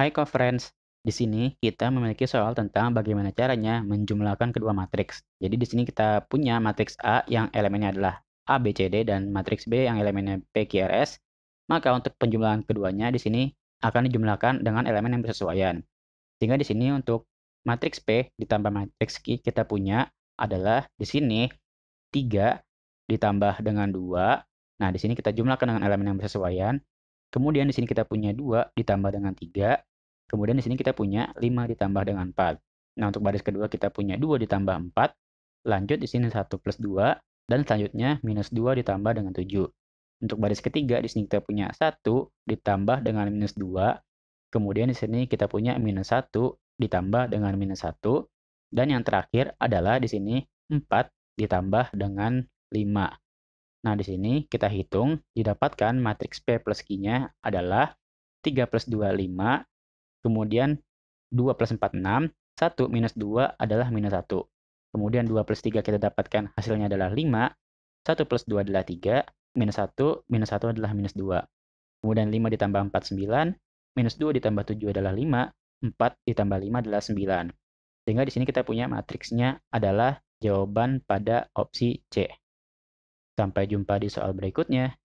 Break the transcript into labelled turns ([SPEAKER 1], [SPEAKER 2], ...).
[SPEAKER 1] Hai co-friends, di sini kita memiliki soal tentang bagaimana caranya menjumlahkan kedua matriks. Jadi di sini kita punya matriks A yang elemennya adalah A, B, C, D, dan matriks B yang elemennya P, Q, R, S. Maka untuk penjumlahan keduanya di sini akan dijumlahkan dengan elemen yang bersesuaian. Sehingga di sini untuk matriks P ditambah matriks Q kita punya adalah di sini 3 ditambah dengan 2. Nah, di sini kita jumlahkan dengan elemen yang bersesuaian. Kemudian di sini kita punya 2 ditambah dengan 3. Kemudian di sini kita punya 5 ditambah dengan 4. Nah, untuk baris kedua kita punya 2 ditambah 4. Lanjut di sini 1 plus 2. Dan selanjutnya minus 2 ditambah dengan 7. Untuk baris ketiga di sini kita punya 1 ditambah dengan minus 2. Kemudian di sini kita punya minus 1 ditambah dengan minus 1. Dan yang terakhir adalah di sini 4 ditambah dengan 5. Nah, di sini kita hitung didapatkan matriks P plus Q-nya adalah 3 plus 2, 5, Kemudian 2 plus 4, 6. 1 minus 2 adalah minus 1. Kemudian 2 plus 3 kita dapatkan hasilnya adalah 5. 1 plus 2 adalah 3. Minus 1, minus 1 adalah minus 2. Kemudian 5 ditambah 4, 9. Minus 2 ditambah 7 adalah 5. 4 ditambah 5 adalah 9. Sehingga di sini kita punya matriksnya adalah jawaban pada opsi C. Sampai jumpa di soal berikutnya.